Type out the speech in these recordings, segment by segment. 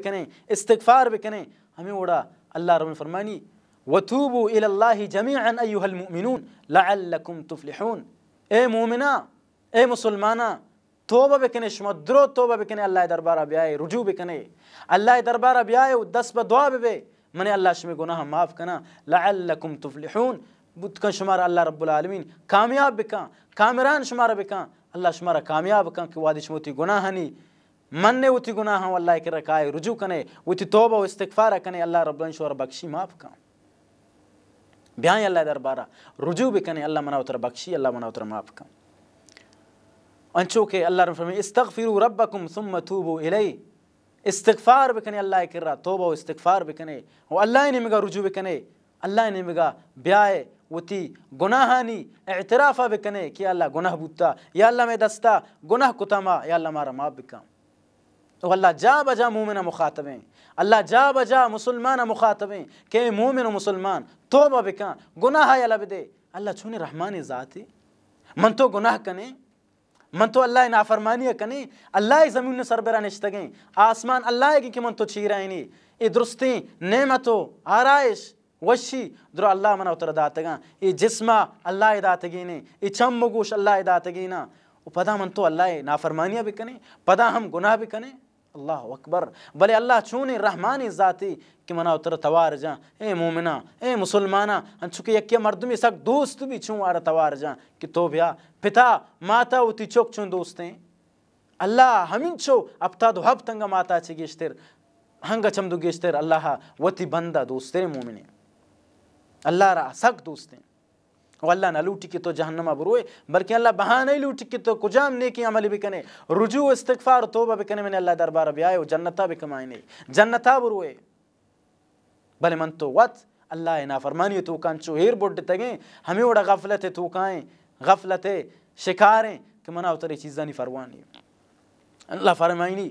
بکنیں استغفار بکنیں ہمیں وڑا اللہ رب فرمانی وتوبوا الى الله جميعا ايها المؤمنون لعلكم تفلحون اے إيه مومنا اے إيه مسلمانا توبہ بکنے شما درو توبہ بکنے اللہ دربارہ بیائے رجوع بکنے اللہ دربارہ بیائے و دس با دعا ببے منے اللہ شما گناہ معاف کنا لعلكم تفلحون بودکن شما را اللہ رب العالمین کامیاب بکن کامران شما را بکن اللہ شما را کامیاب بکن کہ وادی شما تی گناہ نہیں من نے وتی گناہ اللہ کے رکائے رجوع کنے وتی توبہ و استغفار کنے اللہ رب العالمین بخشی معاف کا بیان اللہ دربارہ رجوع بھی کنے اللہ منا اتر بخشی اللہ منا اتر معاف کا انچو کہ اللہ نے فرمایا استغفروا ربکم ثم توبوا الی استغفار بکنے اللہ کر رہا توبہ و استغفار بکنے و اللہ نے مگا رجوع بکنے اللہ نے مگا بیائے وتی گناہانی اعترافہ بکنے کہ اللہ گناہ بوتا یا اللہ میں دستا گناہ کتما یا اللہ مارا معاف بکام تو اللہ جا بجا مومن مخاطبیں اللہ جا بجا مسلمان مخاطبیں کہ مومن مسلمان توبہ گناہ یا لب دے اللہ چھونے رحمان ذاتی من تو گناہ کنے من تو اللہ نافرمانی کنے اللہ زمین برا نشتگیں آسمان اللہ کہ من تو ای درستی نعمتو آرائش وشی درو اللہ منہ اتر داتگاں ای جسما اللہ داتگینے ای چم مگوش اللہ داطگین پدا من تو اللہ نافرمانیہ بھی کنے پدا ہم گناہ بھی کنے اللہ اکبر بلے اللہ چونی رحمانی ذاتی کہ منا اتر توار جاں اے مومنہ اے مسلمانہ چکی یکی مردمی سک دوست بھی چون توار جاں کہ تو بھیا پتا ماتا اتی چوک چون دوستیں اللہ چو اب تا دو ہب تنگا ماتا چھ گیشتر چم چمدو گیشتر اللہ وتی بندہ دوستیں مومنے اللہ را سک دوستیں والله نه لوټي کې ته جهنم ابروي بلکې الله بهانه لوټي کې ته کوجام نیکی عمل وکنه رجوع استغفار توبه وکنه من الله دربار بیا او جنتا به کماینه جنتا بروي بل من تو وات الله نه فرمانی تو کان چو هیر بډ تګه همي وړه غفلت تو کان غفلت شکاریں کہ منا اترے چیزاں نہیں فروانی اللہ فرمائنی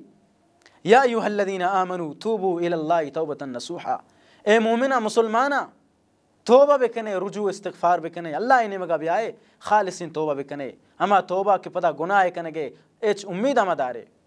یا ایوہ الذین آمنوا توبوا الى اللہ توبتا نسوحا اے مومنہ مسلمانہ توبہ بکنے رجوع استغفار بکنے اللہ بھی آئے خالصین توبہ بکنے اما توبہ کے پدا گناہ کنے گے ایچ امید اما دارے